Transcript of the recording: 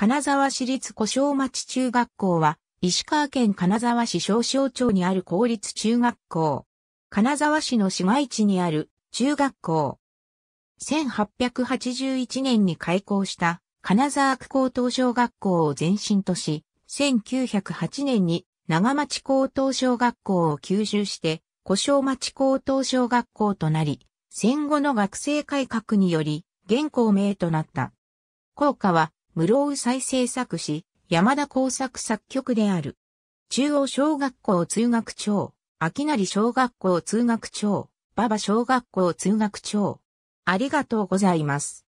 金沢市立古小町中学校は、石川県金沢市小小町にある公立中学校。金沢市の市街地にある中学校。1881年に開校した金沢区高等小学校を前身とし、1908年に長町高等小学校を吸収して、古小町高等小学校となり、戦後の学生改革により、現校名となった。校歌は、室生再制作し、山田耕作作曲である。中央小学校通学長、秋成小学校通学長、馬場小学校通学長。ありがとうございます。